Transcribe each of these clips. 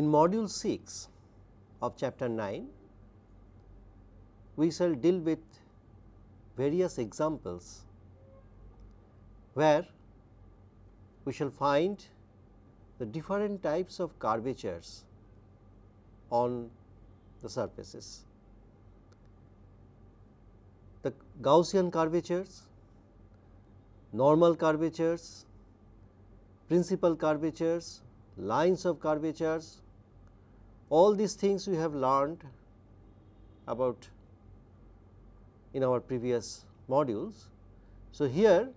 In module 6 of chapter 9, we shall deal with various examples where we shall find the different types of curvatures on the surfaces. The Gaussian curvatures, normal curvatures, principal curvatures, lines of curvatures, all these things we have learned about in our previous modules. So, here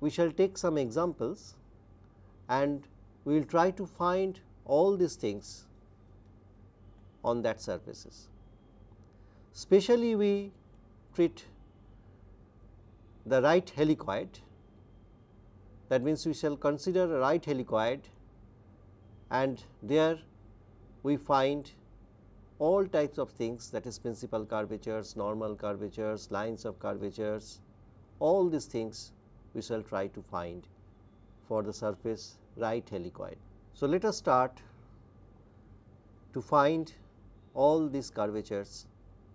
we shall take some examples and we will try to find all these things on that surfaces. Specially we treat the right helicoid that means we shall consider a right helicoid and there we find all types of things that is principal curvatures, normal curvatures, lines of curvatures, all these things we shall try to find for the surface right helicoid. So, let us start to find all these curvatures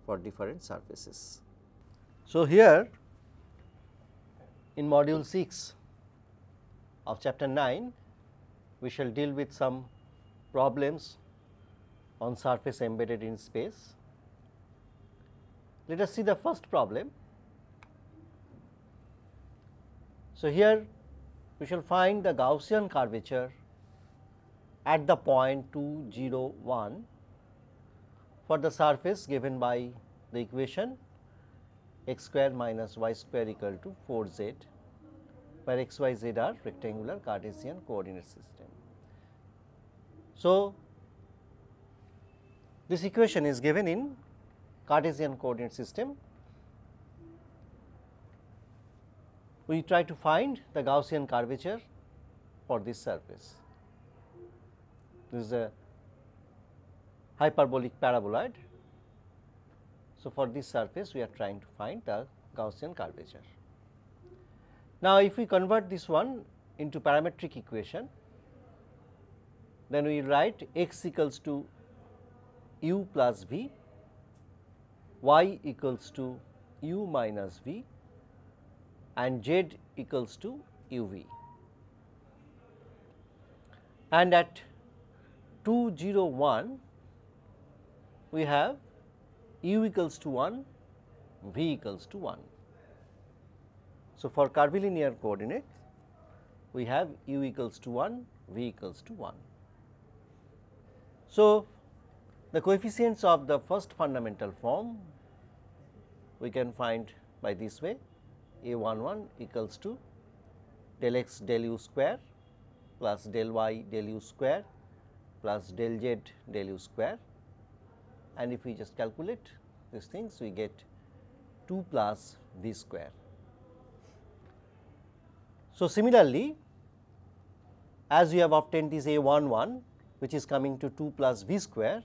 for different surfaces. So, here in module 6 of chapter 9, we shall deal with some problems on surface embedded in space. Let us see the first problem. So, here we shall find the Gaussian curvature at the point 2 0 1 for the surface given by the equation x square minus y square equal to 4 z where x y z are rectangular Cartesian coordinate system. So, this equation is given in Cartesian coordinate system. We try to find the Gaussian curvature for this surface. This is a hyperbolic paraboloid. So, for this surface we are trying to find the Gaussian curvature. Now, if we convert this one into parametric equation, then we write x equals to u plus v, y equals to u minus v and z equals to u v. And at 201 we have u equals to 1, v equals to 1. So, for curvilinear coordinates we have u equals to 1, v equals to 1. So, the coefficients of the first fundamental form we can find by this way a 1 1 equals to del x del u square plus del y del u square plus del z del u square and if we just calculate these things we get 2 plus v square. So, similarly, as we have obtained this a 1 1 which is coming to 2 plus v square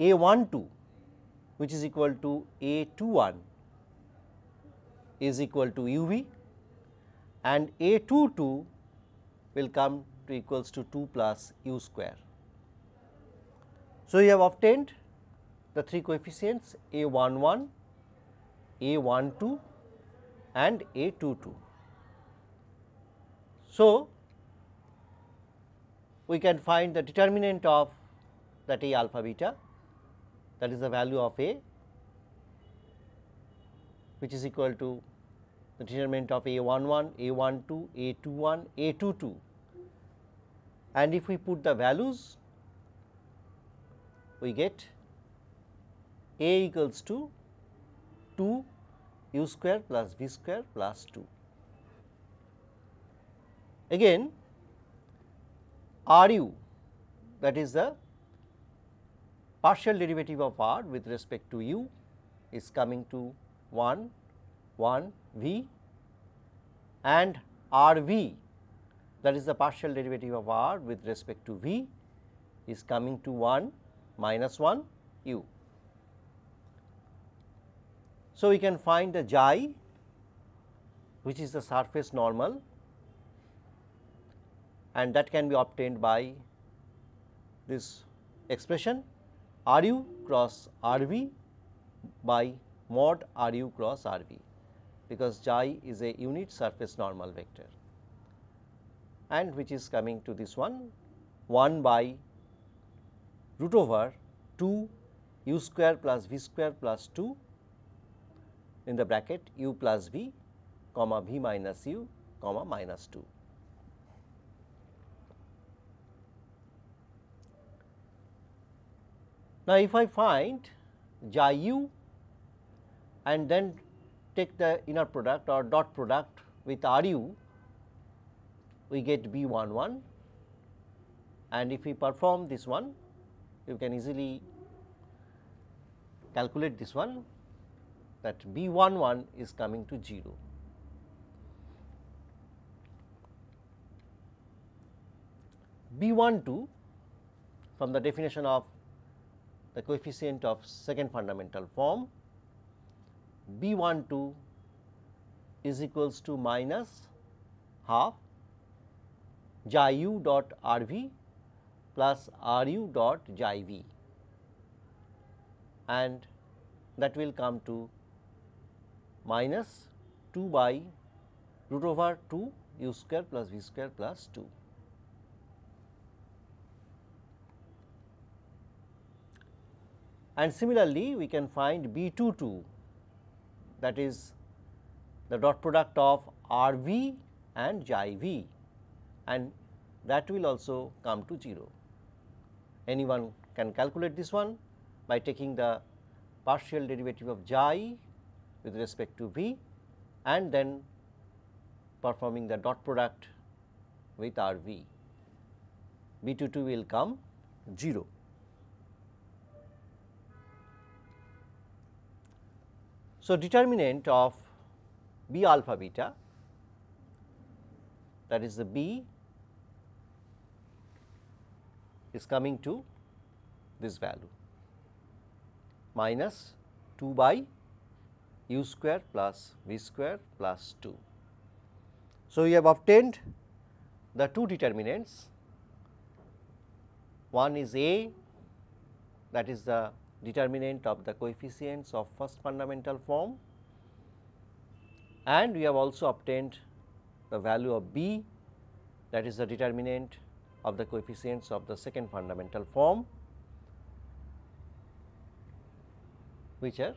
a 1 2 which is equal to A 2 1 is equal to u v and A 2 2 will come to equals to 2 plus u square. So, you have obtained the three coefficients A 1 1, A 1 2 and A 2 2. So, we can find the determinant of that A alpha beta that is the value of A which is equal to the determinant of A11, A12, A21, A22 and if we put the values we get A equals to 2 u square plus v square plus 2. Again Ru that is the partial derivative of r with respect to u is coming to 1 1 v and r v that is the partial derivative of r with respect to v is coming to 1 minus 1 u. So, we can find the j which is the surface normal and that can be obtained by this expression Ru cross Rv by mod Ru cross Rv because chi is a unit surface normal vector and which is coming to this one 1 by root over 2 u square plus v square plus 2 in the bracket u plus v comma v minus u comma minus 2. Now, if I find xi u and then take the inner product or dot product with r u, we get b 1 1 and if we perform this one, you can easily calculate this one that b 1 1 is coming to 0. B 1 2 from the definition of the coefficient of second fundamental form B 1 2 is equals to minus half xi u dot r v plus r u dot xi v and that will come to minus 2 by root over 2 u square plus v square plus 2. And similarly, we can find B 2 2 that is the dot product of R v and j v, and that will also come to 0. Anyone can calculate this one by taking the partial derivative of j with respect to v and then performing the dot product with R v. B 2 2 will come 0. So, determinant of B alpha beta that is the B is coming to this value minus 2 by u square plus v square plus 2. So, we have obtained the two determinants one is A that is the determinant of the coefficients of first fundamental form and we have also obtained the value of B that is the determinant of the coefficients of the second fundamental form which are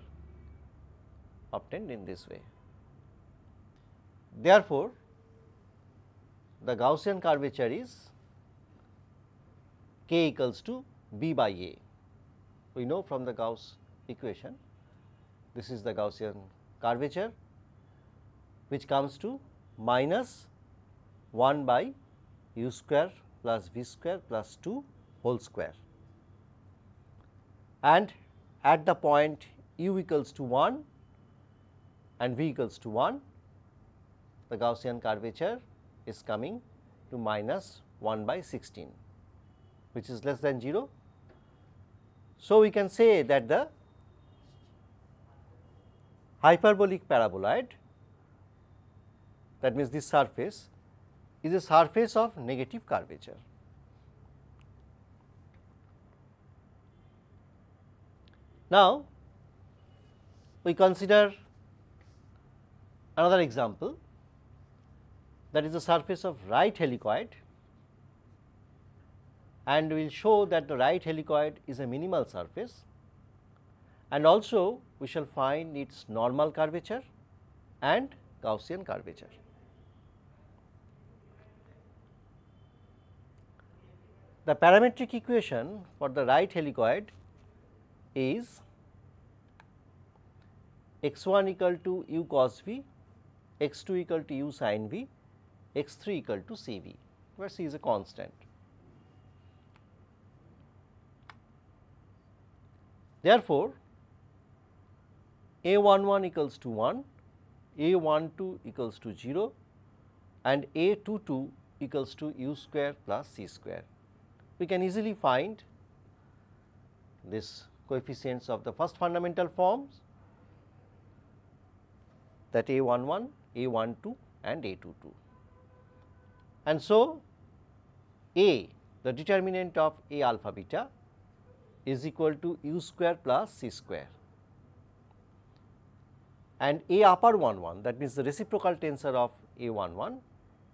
obtained in this way. Therefore, the Gaussian curvature is k equals to b by a we know from the Gauss equation. This is the Gaussian curvature which comes to minus 1 by u square plus v square plus 2 whole square. And at the point u equals to 1 and v equals to 1, the Gaussian curvature is coming to minus 1 by 16, which is less than 0 so, we can say that the hyperbolic paraboloid that means this surface is a surface of negative curvature. Now, we consider another example that is the surface of right helicoid and we will show that the right helicoid is a minimal surface and also we shall find its normal curvature and Gaussian curvature. The parametric equation for the right helicoid is x1 equal to u cos v, x2 equal to u sin v, x3 equal to c v, where c is a constant. Therefore, a 1 1 equals to 1, a 1 2 equals to 0 and a 2 2 equals to u square plus c square. We can easily find this coefficients of the first fundamental forms that a 1 1, a 1 2 and a 2 2. And so, a the determinant of a alpha beta is equal to u square plus c square. And a upper 1 1 that means the reciprocal tensor of a 1 1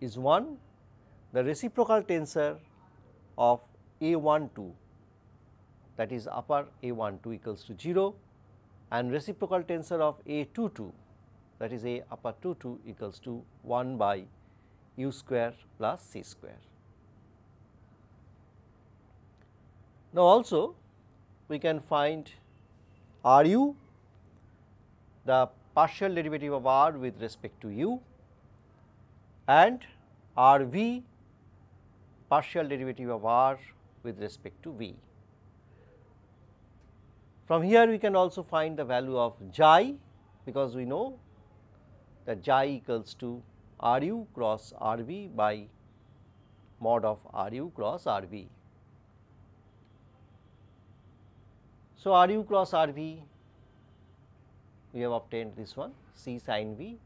is 1 the reciprocal tensor of a 1 2 that is upper a 1 2 equals to 0 and reciprocal tensor of a 2 2 that is a upper 2 2 equals to 1 by u square plus c square. Now, also we can find Ru the partial derivative of R with respect to U and Rv partial derivative of R with respect to V. From here we can also find the value of xi because we know that xi equals to Ru cross Rv by mod of Ru cross Rv. So, Ru cross Rv we have obtained this one C sin V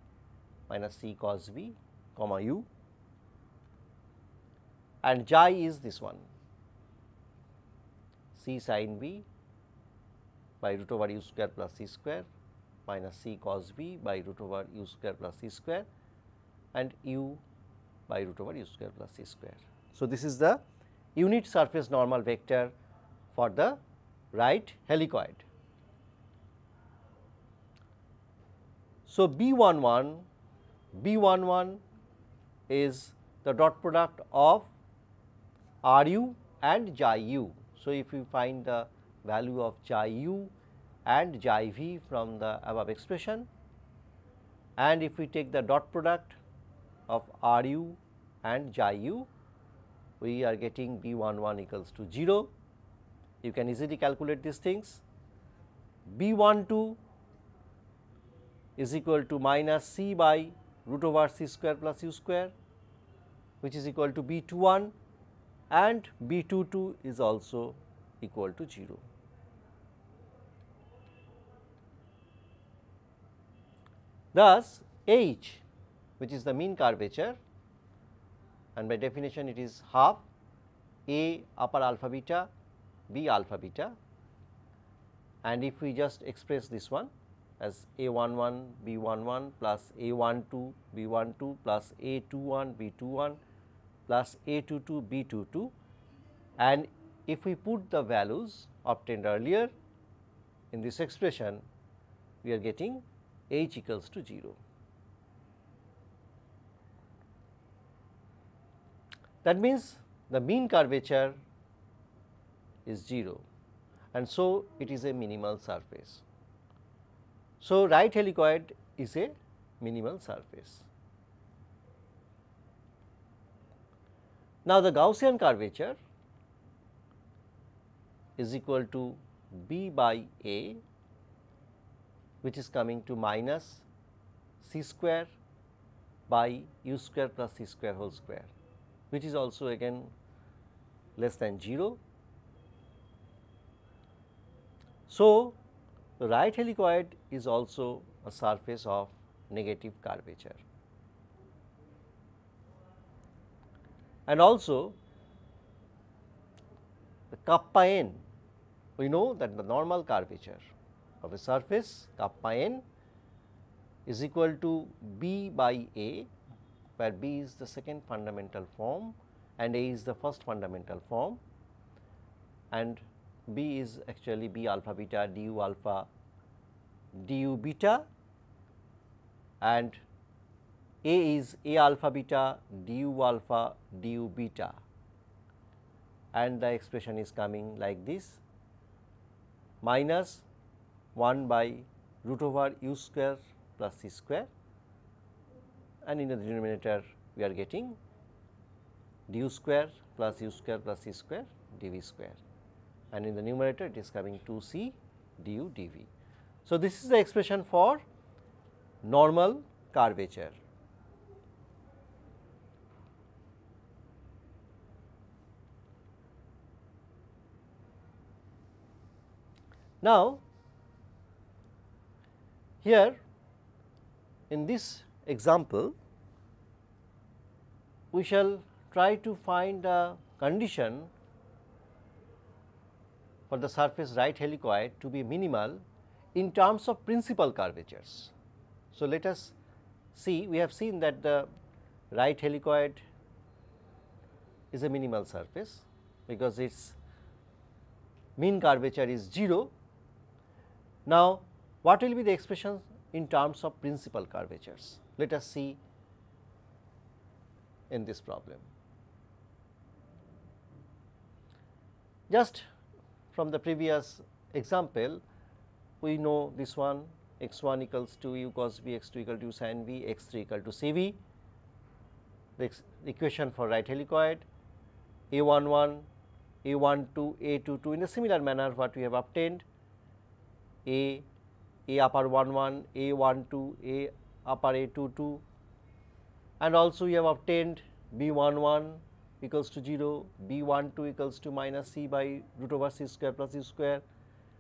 minus C cos V comma U and J is this one C sin V by root over U square plus C square minus C cos V by root over U square plus C square and U by root over U square plus C square. So, this is the unit surface normal vector for the right helicoid. So, B11, B11 is the dot product of Ru and chi u. So, if you find the value of chi u and chi v from the above expression and if we take the dot product of Ru and chi u, we are getting B11 equals to 0 you can easily calculate these things. B12 is equal to minus C by root over C square plus U square which is equal to B21 and B22 is also equal to 0. Thus, H which is the mean curvature and by definition it is half A upper alpha beta B alpha beta and if we just express this one as A 1 1 B 1 1 plus A 1 2 B 1 2 plus A 2 1 B 2 1 plus A 2 2 B 2 2 and if we put the values obtained earlier in this expression we are getting h equals to 0. That means, the mean curvature is 0 and so it is a minimal surface. So, right helicoid is a minimal surface. Now, the Gaussian curvature is equal to B by A which is coming to minus C square by u square plus c square whole square which is also again less than 0 So, right helicoid is also a surface of negative curvature. And also the kappa n, we know that the normal curvature of a surface kappa n is equal to b by a where b is the second fundamental form and a is the first fundamental form and B is actually B alpha beta, du alpha, du beta and A is A alpha beta, du alpha, du beta and the expression is coming like this minus 1 by root over u square plus c square and in the denominator we are getting du square plus u square plus c square dv square and in the numerator it is coming 2c du dv. So, this is the expression for normal curvature. Now, here in this example, we shall try to find a condition for the surface right helicoid to be minimal in terms of principal curvatures. So, let us see we have seen that the right helicoid is a minimal surface because its mean curvature is 0. Now, what will be the expression in terms of principal curvatures? Let us see in this problem. Just from the previous example, we know this one x1 equals to u cos v, x2 equal to u sin v, x3 equal to c v. The equation for right helicoid a11, a12, a22 in a similar manner what we have obtained a, a upper 11, a12, a upper a22 and also we have obtained b11, equals to 0, B12 equals to minus C by root over C square plus C square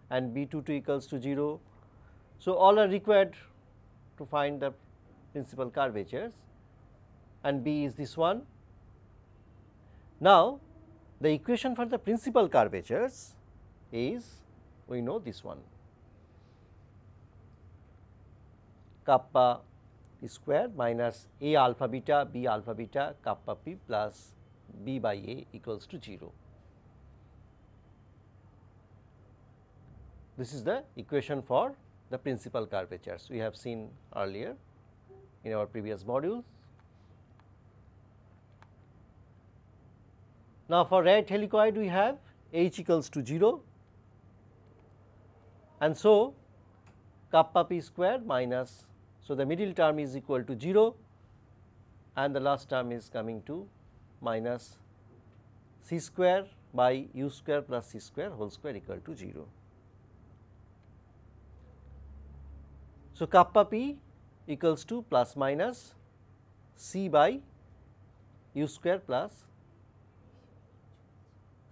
and B22 equals to 0. So, all are required to find the principal curvatures and B is this one. Now, the equation for the principal curvatures is we know this one kappa square minus A alpha beta B alpha beta kappa p plus b by a equals to 0. This is the equation for the principal curvatures we have seen earlier in our previous modules. Now, for right helicoid we have h equals to 0 and so kappa p square minus, so the middle term is equal to 0 and the last term is coming to minus c square by u square plus c square whole square equal to 0. So, kappa p equals to plus minus c by u square plus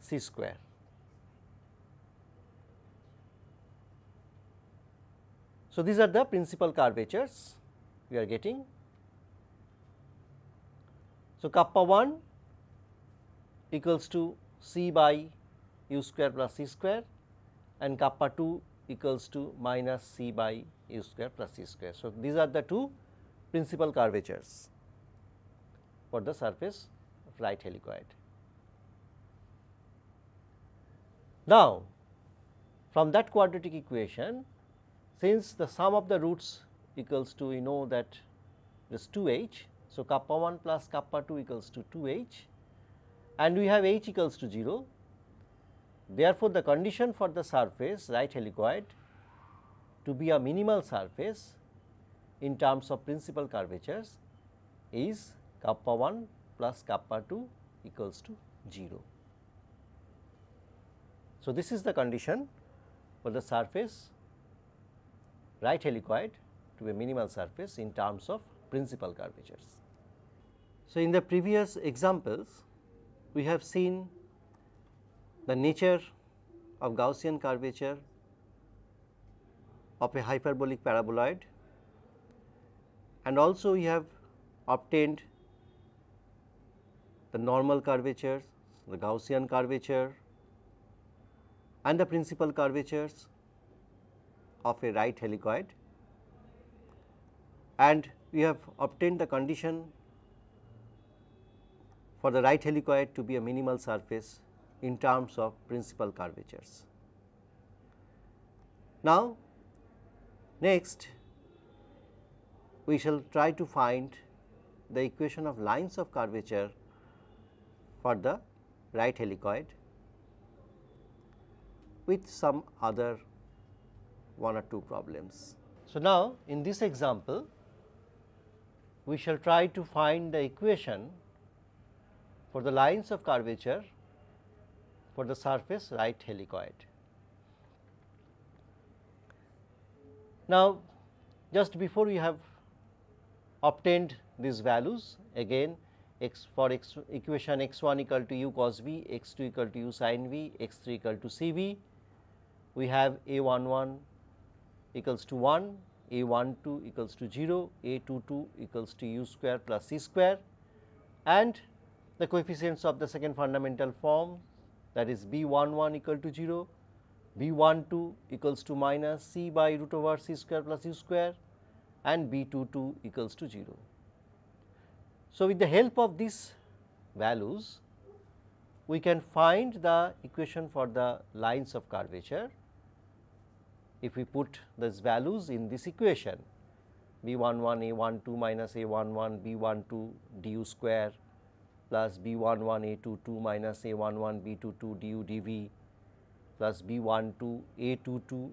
c square. So, these are the principal curvatures we are getting. So, kappa 1 equals to C by u square plus c square and kappa 2 equals to minus c by u square plus c square. So, these are the two principal curvatures for the surface of right helicoid. Now, from that quadratic equation, since the sum of the roots equals to we know that this 2 h. So, kappa 1 plus kappa 2 equals to 2 h and we have h equals to 0. Therefore, the condition for the surface right helicoid to be a minimal surface in terms of principal curvatures is kappa 1 plus kappa 2 equals to 0. So, this is the condition for the surface right helicoid to be a minimal surface in terms of principal curvatures. So, in the previous examples, we have seen the nature of Gaussian curvature of a hyperbolic paraboloid and also we have obtained the normal curvatures, the Gaussian curvature and the principal curvatures of a right helicoid and we have obtained the condition for the right helicoid to be a minimal surface in terms of principal curvatures. Now, next we shall try to find the equation of lines of curvature for the right helicoid with some other one or two problems. So, now in this example, we shall try to find the equation for the lines of curvature for the surface right helicoid. Now, just before we have obtained these values again x for x equation x1 equal to u cos v, x2 equal to u sin v, x3 equal to c v, we have a one one equals to 1, one two equals to 0, a two two equals to u square plus c square and the coefficients of the second fundamental form that is one one equal to 0, b one two equals to minus C by root over C square plus U square and b two two equals to 0. So, with the help of these values, we can find the equation for the lines of curvature if we put these values in this equation b one one a one two minus a one one b one two du square plus B11A22 minus A11B22 du dv plus B12 A22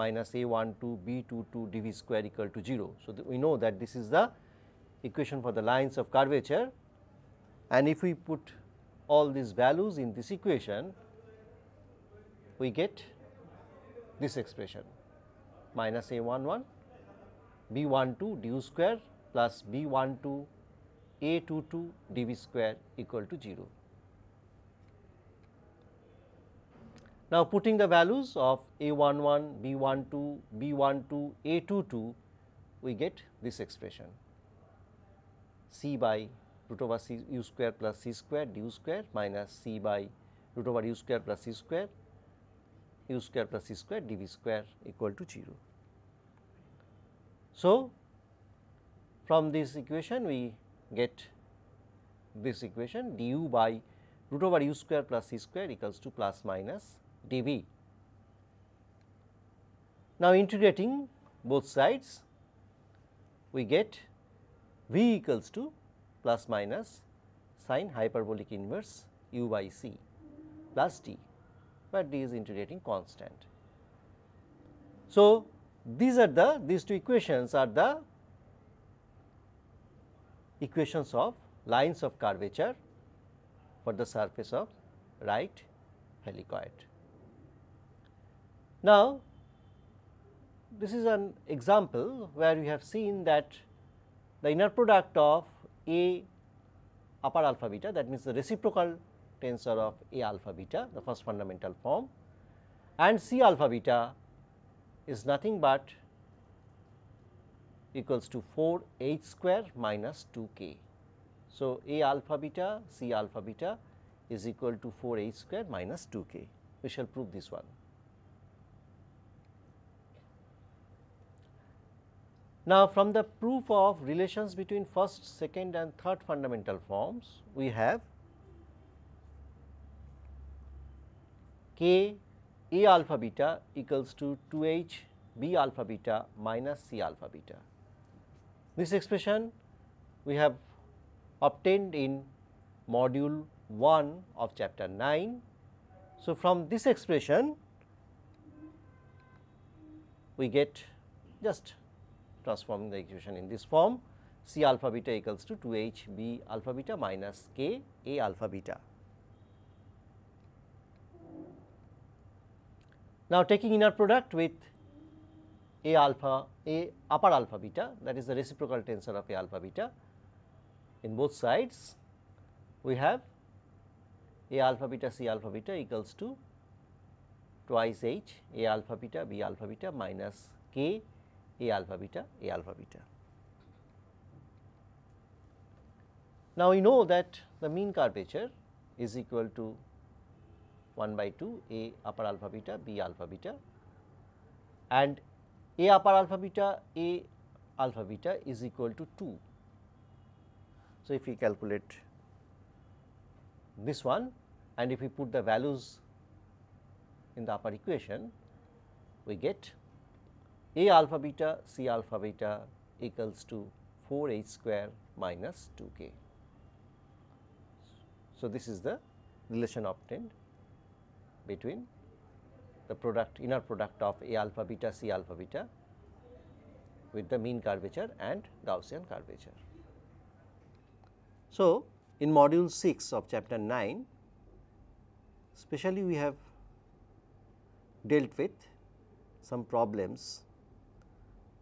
minus A12 B22 dv square equal to 0. So, we know that this is the equation for the lines of curvature and if we put all these values in this equation, we get this expression minus A11 B12 du square plus B12 a 2 2 d v square equal to 0. Now, putting the values of a 1 1, b 1 2, b 1 2, a 2 2, we get this expression c by root over c u square plus c square du square minus c by root over u square plus c square u square plus c square dv square equal to 0. So, from this equation we get this equation du by root over u square plus c square equals to plus minus dv. Now, integrating both sides we get v equals to plus minus sine hyperbolic inverse u by c plus d, but d is integrating constant. So, these are the these two equations are the equations of lines of curvature for the surface of right helicoid. Now, this is an example where we have seen that the inner product of A upper alpha beta that means the reciprocal tensor of A alpha beta the first fundamental form and C alpha beta is nothing but equals to 4 h square minus 2 k. So, A alpha beta C alpha beta is equal to 4 h square minus 2 k. We shall prove this one. Now, from the proof of relations between first, second and third fundamental forms, we have k A alpha beta equals to 2 h B alpha beta minus C alpha beta. This expression we have obtained in module 1 of chapter 9. So, from this expression we get just transforming the equation in this form C alpha beta equals to 2 H B alpha beta minus K A alpha beta. Now, taking inner product with a alpha, A upper alpha beta that is the reciprocal tensor of A alpha beta in both sides we have A alpha beta C alpha beta equals to twice H A alpha beta B alpha beta minus K A alpha beta A alpha beta. Now, we know that the mean curvature is equal to 1 by 2 A upper alpha beta B alpha beta and a upper alpha beta A alpha beta is equal to 2. So, if we calculate this one and if we put the values in the upper equation, we get A alpha beta C alpha beta equals to 4 h square minus 2 k. So, this is the relation obtained between the product inner product of A alpha beta C alpha beta with the mean curvature and Gaussian curvature. So, in module 6 of chapter 9, especially we have dealt with some problems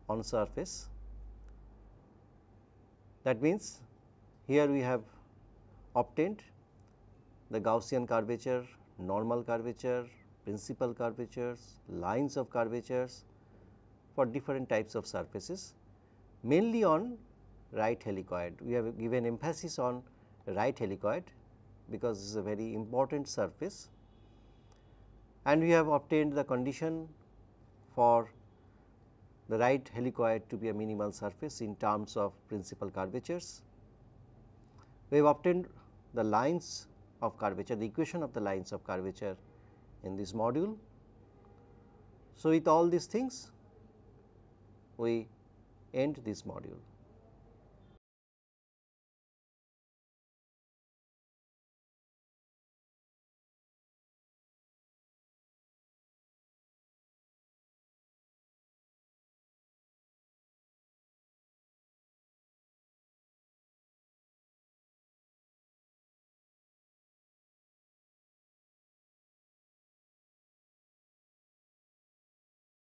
on surface. That means, here we have obtained the Gaussian curvature, normal curvature, principal curvatures, lines of curvatures for different types of surfaces mainly on right helicoid. We have given emphasis on right helicoid because this is a very important surface and we have obtained the condition for the right helicoid to be a minimal surface in terms of principal curvatures. We have obtained the lines of curvature, the equation of the lines of curvature in this module. So, with all these things we end this module.